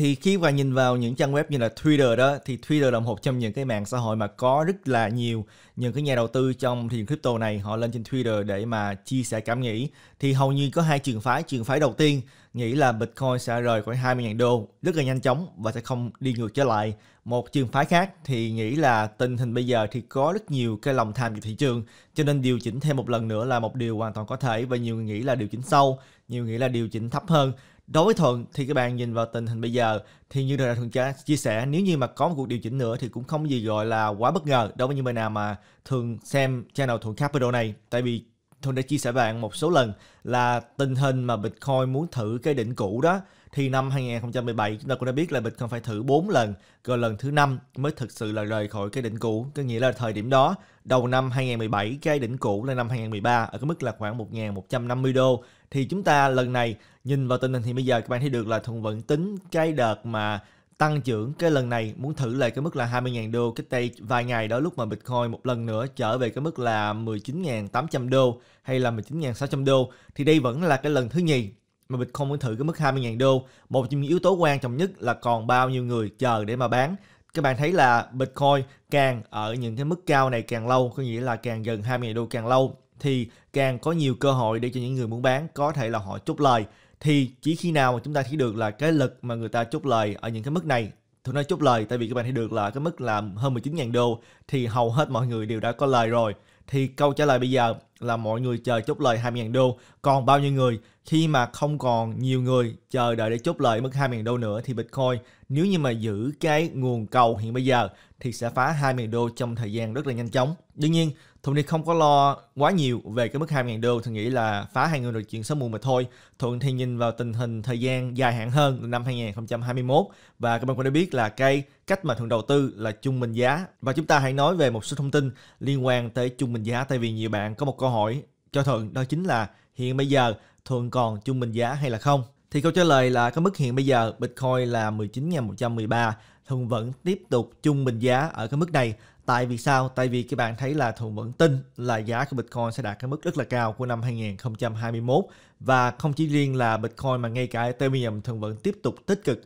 thì khi mà nhìn vào những trang web như là Twitter đó thì Twitter là một trong những cái mạng xã hội mà có rất là nhiều những cái nhà đầu tư trong thị trường crypto này họ lên trên Twitter để mà chia sẻ cảm nghĩ thì hầu như có hai trường phái trường phái đầu tiên nghĩ là Bitcoin sẽ rời khỏi 20.000 đô rất là nhanh chóng và sẽ không đi ngược trở lại một trường phái khác thì nghĩ là tình hình bây giờ thì có rất nhiều cái lòng tham về thị trường cho nên điều chỉnh thêm một lần nữa là một điều hoàn toàn có thể và nhiều người nghĩ là điều chỉnh sâu nhiều người nghĩ là điều chỉnh thấp hơn Đối với Thuận thì các bạn nhìn vào tình hình bây giờ thì như là Thuận chia sẻ nếu như mà có một cuộc điều chỉnh nữa thì cũng không gì gọi là quá bất ngờ đối với những bạn nào mà thường xem channel Thuận Capital này tại vì Thuận đã chia sẻ với bạn một số lần là tình hình mà Bitcoin muốn thử cái đỉnh cũ đó thì năm 2017 chúng ta cũng đã biết là Bitcoin phải thử 4 lần, rồi lần thứ năm mới thực sự là rời khỏi cái đỉnh cũ, có nghĩa là thời điểm đó đầu năm 2017 cái đỉnh cũ là năm 2013 ở cái mức là khoảng 1.150 đô thì chúng ta lần này nhìn vào tình hình thì bây giờ các bạn thấy được là thuận vẫn tính cái đợt mà tăng trưởng cái lần này muốn thử lại cái mức là 20.000 đô cách đây vài ngày đó lúc mà Bitcoin một lần nữa trở về cái mức là 19.800 đô hay là 19.600 đô thì đây vẫn là cái lần thứ nhì mà Bitcoin muốn thử cái mức 20.000 đô. Một trong những yếu tố quan trọng nhất là còn bao nhiêu người chờ để mà bán. Các bạn thấy là Bitcoin càng ở những cái mức cao này càng lâu, có nghĩa là càng gần 20.000 đô càng lâu thì càng có nhiều cơ hội để cho những người muốn bán có thể là họ chốt lời. Thì chỉ khi nào mà chúng ta thấy được là cái lực mà người ta chốt lời ở những cái mức này tôi nói chốt lời tại vì các bạn thấy được là cái mức là hơn 19.000 đô thì hầu hết mọi người đều đã có lời rồi thì câu trả lời bây giờ là mọi người chờ chốt lời 20 000 đô. Còn bao nhiêu người khi mà không còn nhiều người chờ đợi để chốt lời mức 20 000 đô nữa thì Bitcoin nếu như mà giữ cái nguồn cầu hiện bây giờ thì sẽ phá 20 000 đô trong thời gian rất là nhanh chóng. Đương nhiên Thuận thì không có lo quá nhiều về cái mức 2.000 đô, Thuận nghĩ là phá hai người rồi chuyện sớm muộn mà thôi. Thuận thì nhìn vào tình hình thời gian dài hạn hơn năm 2021 và các bạn cũng đã biết là cái cách mà Thuận đầu tư là trung bình giá. Và chúng ta hãy nói về một số thông tin liên quan tới trung bình giá tại vì nhiều bạn có một câu hỏi cho Thuận đó chính là hiện bây giờ Thuận còn trung bình giá hay là không? Thì câu trả lời là cái mức hiện bây giờ Bitcoin là 19.113 Thuận vẫn tiếp tục trung bình giá ở cái mức này Tại vì sao? Tại vì các bạn thấy là Thuận vẫn tin là giá của Bitcoin sẽ đạt cái mức rất là cao của năm 2021 và không chỉ riêng là Bitcoin mà ngay cả Ethereum Thuận vẫn tiếp tục tích cực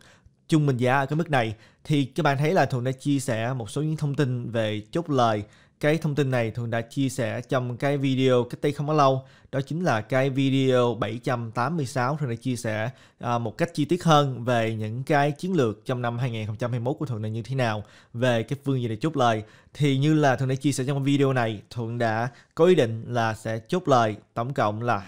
trung bình giá ở cái mức này thì các bạn thấy là Thuận đã chia sẻ một số những thông tin về chốt lời cái thông tin này thường đã chia sẻ trong cái video cách đây không có lâu. Đó chính là cái video 786 thường đã chia sẻ à, một cách chi tiết hơn về những cái chiến lược trong năm 2021 của Thuận là như thế nào về cái phương gì để chốt lời. Thì như là Thuận đã chia sẻ trong video này, Thuận đã có ý định là sẽ chốt lời tổng cộng là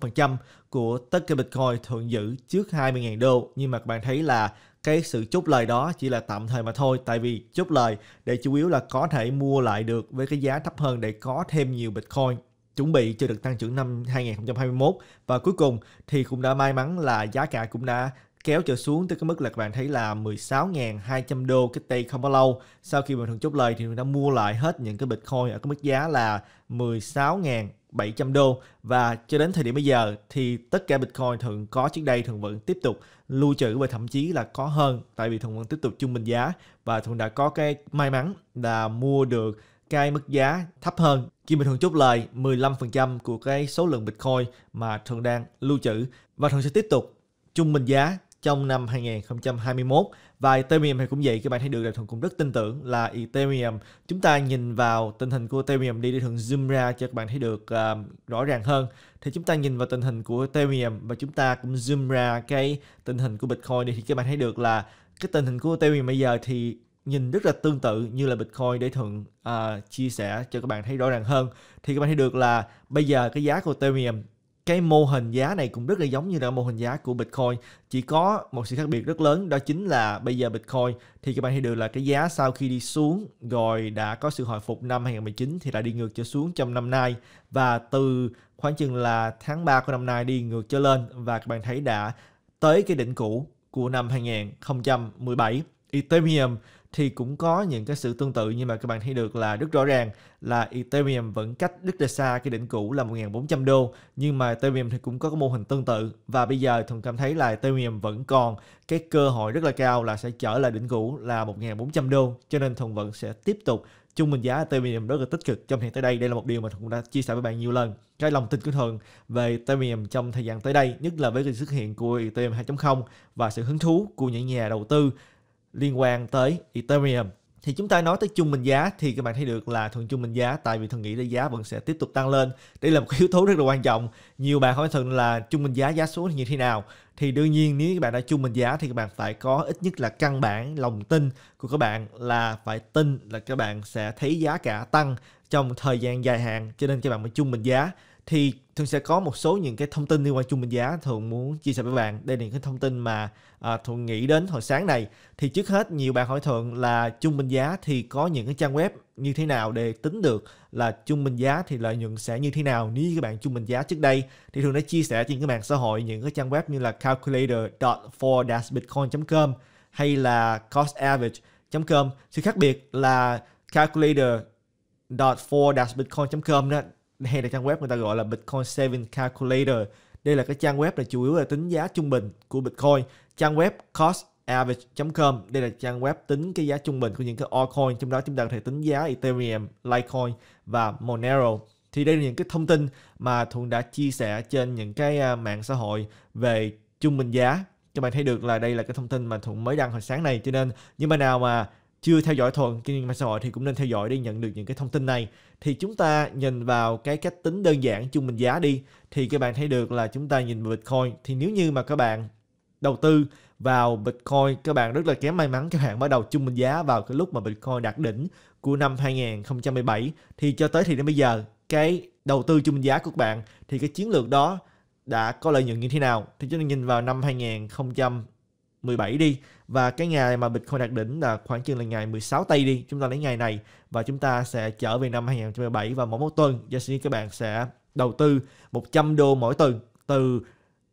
25% của tất cả Bitcoin Thuận giữ trước 20.000 đô. Nhưng mà các bạn thấy là cái sự chốt lời đó chỉ là tạm thời mà thôi tại vì chốt lời để chủ yếu là có thể mua lại được với cái giá thấp hơn để có thêm nhiều Bitcoin chuẩn bị cho được tăng trưởng năm 2021 và cuối cùng thì cũng đã may mắn là giá cả cũng đã kéo trở xuống tới cái mức là các bạn thấy là 16.200 đô cái tay không bao lâu. Sau khi bình thường chốt lời thì người ta mua lại hết những cái Bitcoin ở cái mức giá là 16.700 đô và cho đến thời điểm bây giờ thì tất cả Bitcoin thường có trước đây thường vẫn tiếp tục lưu trữ và thậm chí là có hơn tại vì thường vẫn tiếp tục trung bình giá và thường đã có cái may mắn là mua được cái mức giá thấp hơn khi mình thường chốt lời 15% của cái số lượng Bitcoin mà thường đang lưu trữ và thường sẽ tiếp tục trung bình giá trong năm 2021 và Ethereum thì cũng vậy các bạn thấy được là Thuận cũng rất tin tưởng là Ethereum chúng ta nhìn vào tình hình của Ethereum đi để Thuận zoom ra cho các bạn thấy được uh, rõ ràng hơn thì chúng ta nhìn vào tình hình của Ethereum và chúng ta cũng zoom ra cái tình hình của Bitcoin đi thì các bạn thấy được là cái tình hình của Ethereum bây giờ thì nhìn rất là tương tự như là Bitcoin để Thuận uh, chia sẻ cho các bạn thấy rõ ràng hơn thì các bạn thấy được là bây giờ cái giá của Ethereum cái mô hình giá này cũng rất là giống như là mô hình giá của Bitcoin chỉ có một sự khác biệt rất lớn đó chính là bây giờ Bitcoin thì các bạn thấy được là cái giá sau khi đi xuống rồi đã có sự hồi phục năm 2019 thì lại đi ngược trở xuống trong năm nay và từ khoảng chừng là tháng 3 của năm nay đi ngược trở lên và các bạn thấy đã tới cái đỉnh cũ của năm 2017 Ethereum thì cũng có những cái sự tương tự nhưng mà các bạn thấy được là rất rõ ràng là Ethereum vẫn cách rất là xa cái đỉnh cũ là 1.400 đô nhưng mà Ethereum thì cũng có cái mô hình tương tự và bây giờ thường cảm thấy là Ethereum vẫn còn cái cơ hội rất là cao là sẽ trở lại đỉnh cũ là 1.400 đô cho nên thường vẫn sẽ tiếp tục chung bình giá Ethereum rất là tích cực trong thời tới đây đây là một điều mà cũng đã chia sẻ với bạn nhiều lần cái lòng tin của thường về Ethereum trong thời gian tới đây nhất là với sự xuất hiện của Ethereum 2.0 và sự hứng thú của những nhà đầu tư liên quan tới Ethereum thì chúng ta nói tới trung bình giá thì các bạn thấy được là thường trung bình giá tại vì thường nghĩ là giá vẫn sẽ tiếp tục tăng lên đây là một yếu tố rất là quan trọng nhiều bạn hỏi thường là trung bình giá giá xuống như thế nào thì đương nhiên nếu các bạn đã trung bình giá thì các bạn phải có ít nhất là căn bản lòng tin của các bạn là phải tin là các bạn sẽ thấy giá cả tăng trong thời gian dài hạn cho nên các bạn mới trung bình giá thì thường sẽ có một số những cái thông tin liên quan trung bình giá thường muốn chia sẻ với bạn đây là những cái thông tin mà à, thuận nghĩ đến hồi sáng này thì trước hết nhiều bạn hỏi thường là trung bình giá thì có những cái trang web như thế nào để tính được là trung bình giá thì lợi nhuận sẽ như thế nào nếu như các bạn trung bình giá trước đây thì thường đã chia sẻ trên các mạng xã hội những cái trang web như là calculator.for-bitcoin.com hay là costaverage.com sự khác biệt là calculator.for-bitcoin.com đó hay là trang web người ta gọi là Bitcoin Saving Calculator. Đây là cái trang web là chủ yếu là tính giá trung bình của Bitcoin. Trang web costaverage.com đây là trang web tính cái giá trung bình của những cái altcoin trong đó chúng ta có thể tính giá Ethereum, Litecoin và Monero. Thì đây là những cái thông tin mà Thuận đã chia sẻ trên những cái à, mạng xã hội về trung bình giá. Các bạn thấy được là đây là cái thông tin mà Thuận mới đăng hồi sáng này cho nên những bạn nào mà chưa theo dõi thuần kinh doanh mạng xã hội thì cũng nên theo dõi để nhận được những cái thông tin này thì chúng ta nhìn vào cái cách tính đơn giản trung bình giá đi thì các bạn thấy được là chúng ta nhìn vào bitcoin thì nếu như mà các bạn đầu tư vào bitcoin các bạn rất là kém may mắn các bạn bắt đầu trung bình giá vào cái lúc mà bitcoin đạt đỉnh của năm 2017 thì cho tới thì đến bây giờ cái đầu tư trung bình giá của các bạn thì cái chiến lược đó đã có lợi nhuận như thế nào thì chúng ta nhìn vào năm 2000 17 đi và cái ngày mà Bitcoin đạt đỉnh là khoảng chừng là ngày 16 tây đi chúng ta lấy ngày này và chúng ta sẽ trở về năm 2017 và mỗi một tuần Yasini các bạn sẽ đầu tư 100 đô mỗi tuần từ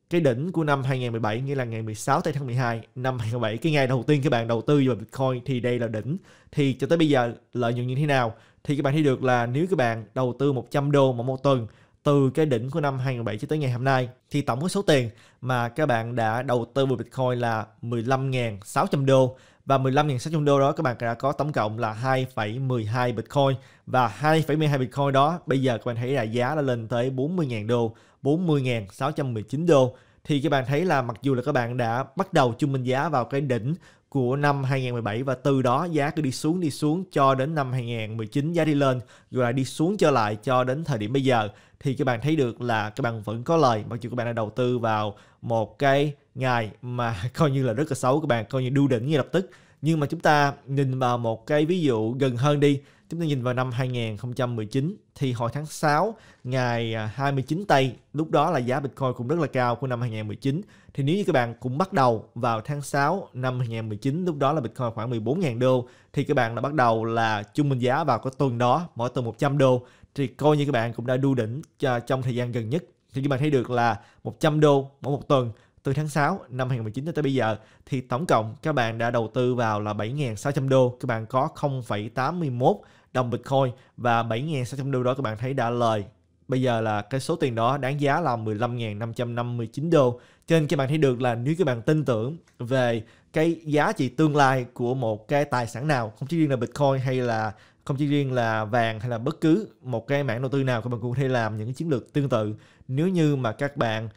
cái đỉnh của năm 2017 nghĩa là ngày 16 tây tháng 12 năm 2017 cái ngày đầu tiên các bạn đầu tư vào Bitcoin thì đây là đỉnh thì cho tới bây giờ lợi nhuận như thế nào thì các bạn thấy được là nếu các bạn đầu tư 100 đô mỗi một tuần từ cái đỉnh của năm 2007 cho tới ngày hôm nay thì tổng số tiền mà các bạn đã đầu tư vào Bitcoin là 15.600 đô và 15.600 đô đó các bạn đã có tổng cộng là 2,12 Bitcoin và 2,12 Bitcoin đó bây giờ các bạn thấy là giá đã lên tới 40.000 đô 40.619 đô thì các bạn thấy là mặc dù là các bạn đã bắt đầu chung minh giá vào cái đỉnh của năm 2017 và từ đó giá cứ đi xuống đi xuống cho đến năm 2019 giá đi lên rồi lại đi xuống trở lại cho đến thời điểm bây giờ thì các bạn thấy được là các bạn vẫn có lời mặc dù các bạn đã đầu tư vào một cái ngày mà coi như là rất là xấu các bạn coi như đu đỉnh ngay lập tức nhưng mà chúng ta nhìn vào một cái ví dụ gần hơn đi Chúng ta nhìn vào năm 2019 thì hồi tháng 6 ngày 29 à, tây lúc đó là giá Bitcoin cũng rất là cao của năm 2019. Thì nếu như các bạn cũng bắt đầu vào tháng 6 năm 2019 lúc đó là Bitcoin khoảng 14.000 đô thì các bạn đã bắt đầu là trung bình giá vào cái tuần đó mỗi tuần 100 đô thì coi như các bạn cũng đã đu đỉnh trong thời gian gần nhất. Thì các bạn thấy được là 100 đô mỗi một tuần từ tháng 6 năm 2019 tới bây giờ thì tổng cộng các bạn đã đầu tư vào là 7.600 đô, các bạn có 0,81 đồng Bitcoin và 7.600 đô đó các bạn thấy đã lời. Bây giờ là cái số tiền đó đáng giá là 15.559 đô. Cho nên các bạn thấy được là nếu các bạn tin tưởng về cái giá trị tương lai của một cái tài sản nào, không chỉ riêng là Bitcoin hay là không chỉ riêng là vàng hay là bất cứ một cái mảng đầu tư nào các bạn cũng có thể làm những chiến lược tương tự nếu như mà các bạn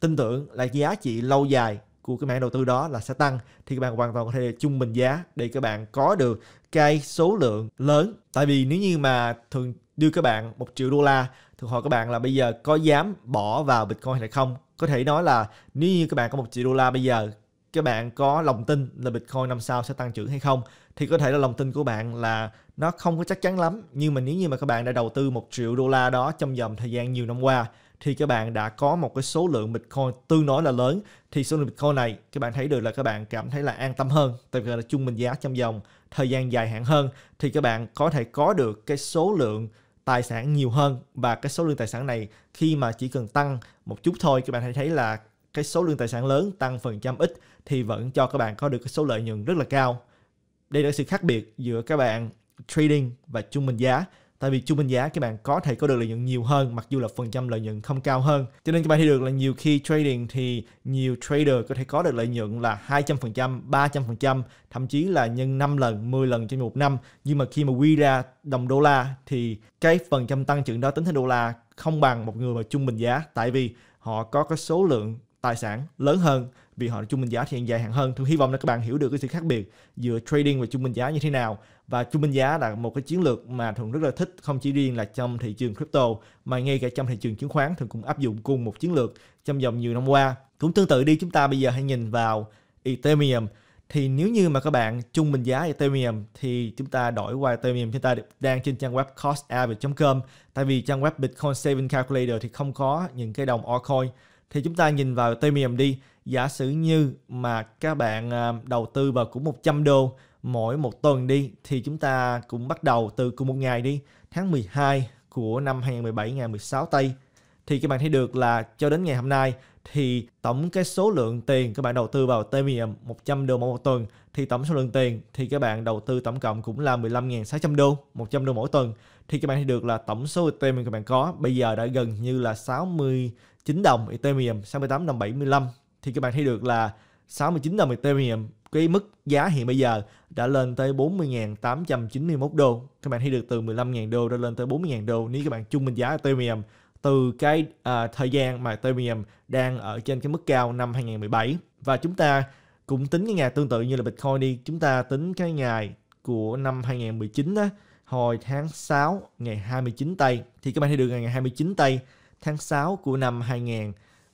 tin tưởng là giá trị lâu dài của cái mảng đầu tư đó là sẽ tăng thì các bạn hoàn toàn có thể trung bình giá để các bạn có được cái số lượng lớn tại vì nếu như mà thường đưa các bạn một triệu đô la thường hỏi các bạn là bây giờ có dám bỏ vào bitcoin hay không có thể nói là nếu như các bạn có một triệu đô la bây giờ các bạn có lòng tin là bitcoin năm sau sẽ tăng trưởng hay không thì có thể là lòng tin của bạn là nó không có chắc chắn lắm nhưng mà nếu như mà các bạn đã đầu tư một triệu đô la đó trong vòng thời gian nhiều năm qua thì các bạn đã có một cái số lượng Bitcoin tương đối là lớn thì số lượng Bitcoin này các bạn thấy được là các bạn cảm thấy là an tâm hơn tại vì là trung bình giá trong vòng thời gian dài hạn hơn thì các bạn có thể có được cái số lượng tài sản nhiều hơn và cái số lượng tài sản này khi mà chỉ cần tăng một chút thôi các bạn hãy thấy là cái số lượng tài sản lớn tăng phần trăm ít thì vẫn cho các bạn có được cái số lợi nhuận rất là cao. Đây là sự khác biệt giữa các bạn trading và trung bình giá tại vì trung bình giá các bạn có thể có được lợi nhuận nhiều hơn mặc dù là phần trăm lợi nhuận không cao hơn cho nên các bạn thấy được là nhiều khi trading thì nhiều trader có thể có được lợi nhuận là 200%, 300%, thậm chí là nhân 5 lần, 10 lần trên một năm nhưng mà khi mà quy ra đồng đô la thì cái phần trăm tăng trưởng đó tính theo đô la không bằng một người mà trung bình giá tại vì họ có cái số lượng tài sản lớn hơn vì họ trung bình giá thì dài hạn hơn. Tôi hy vọng là các bạn hiểu được cái sự khác biệt giữa trading và trung bình giá như thế nào và trung bình giá là một cái chiến lược mà thường rất là thích không chỉ riêng là trong thị trường crypto mà ngay cả trong thị trường chứng khoán thường cũng áp dụng cùng một chiến lược trong vòng nhiều năm qua cũng tương tự đi chúng ta bây giờ hãy nhìn vào Ethereum thì nếu như mà các bạn trung bình giá Ethereum thì chúng ta đổi qua Ethereum chúng ta đang trên trang web costaverage.com tại vì trang web Bitcoin Saving Calculator thì không có những cái đồng altcoin thì chúng ta nhìn vào Ethereum đi giả sử như mà các bạn à, đầu tư vào cũng 100 đô mỗi một tuần đi thì chúng ta cũng bắt đầu từ cùng một ngày đi tháng 12 của năm 2017 ngày 16 Tây thì các bạn thấy được là cho đến ngày hôm nay thì tổng cái số lượng tiền các bạn đầu tư vào Temium 100 đô mỗi một tuần thì tổng số lượng tiền thì các bạn đầu tư tổng cộng cũng là 15.600 đô 100 đô mỗi tuần thì các bạn thấy được là tổng số Ethereum các bạn có bây giờ đã gần như là 69 đồng Ethereum 68 đồng 75 thì các bạn thấy được là 69 đồng Ethereum cái mức giá hiện bây giờ đã lên tới 40.891 đô. Các bạn thấy được từ 15.000 đô đã lên tới 40.000 đô nếu các bạn trung bình giá Ethereum từ cái à, thời gian mà Ethereum đang ở trên cái mức cao năm 2017 và chúng ta cũng tính cái ngày tương tự như là Bitcoin đi, chúng ta tính cái ngày của năm 2019 đó, hồi tháng 6 ngày 29 tây thì các bạn thấy được ngày 29 tây tháng 6 của năm 2000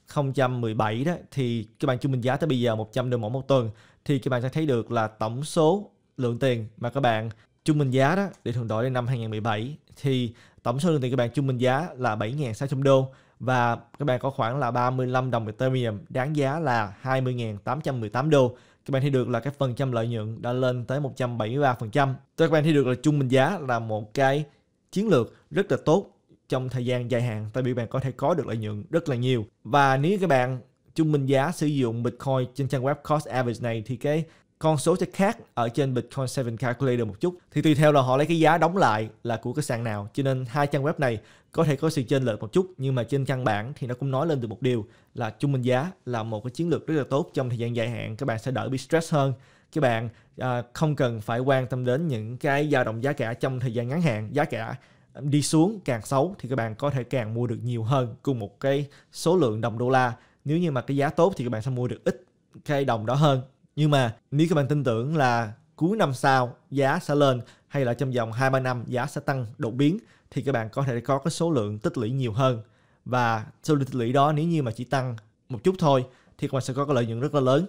2017 đó thì các bạn trung bình giá tới bây giờ 100 đô mỗi một tuần thì các bạn sẽ thấy được là tổng số lượng tiền mà các bạn trung bình giá đó để thường đổi đến năm 2017 thì tổng số lượng tiền các bạn trung bình giá là 7.600 đô và các bạn có khoảng là 35 đồng Ethereum đáng giá là 20.818 đô các bạn thấy được là cái phần trăm lợi nhuận đã lên tới 173%. Các bạn thấy được là trung bình giá là một cái chiến lược rất là tốt trong thời gian dài hạn tại vì bạn có thể có được lợi nhuận rất là nhiều. Và nếu các bạn trung bình giá sử dụng Bitcoin trên trang web Cost Average này thì cái con số sẽ khác ở trên Bitcoin 7 Calculator một chút thì tùy theo là họ lấy cái giá đóng lại là của cái sàn nào cho nên hai trang web này có thể có sự chênh lệch một chút nhưng mà trên căn bản thì nó cũng nói lên được một điều là trung bình giá là một cái chiến lược rất là tốt trong thời gian dài hạn các bạn sẽ đỡ bị stress hơn các bạn à, không cần phải quan tâm đến những cái dao động giá cả trong thời gian ngắn hạn giá cả đi xuống càng xấu thì các bạn có thể càng mua được nhiều hơn cùng một cái số lượng đồng đô la nếu như mà cái giá tốt thì các bạn sẽ mua được ít cây đồng đó hơn nhưng mà nếu các bạn tin tưởng là cuối năm sau giá sẽ lên hay là trong vòng 2-3 năm giá sẽ tăng đột biến thì các bạn có thể có cái số lượng tích lũy nhiều hơn và số lượng tích lũy đó nếu như mà chỉ tăng một chút thôi thì các bạn sẽ có cái lợi nhuận rất là lớn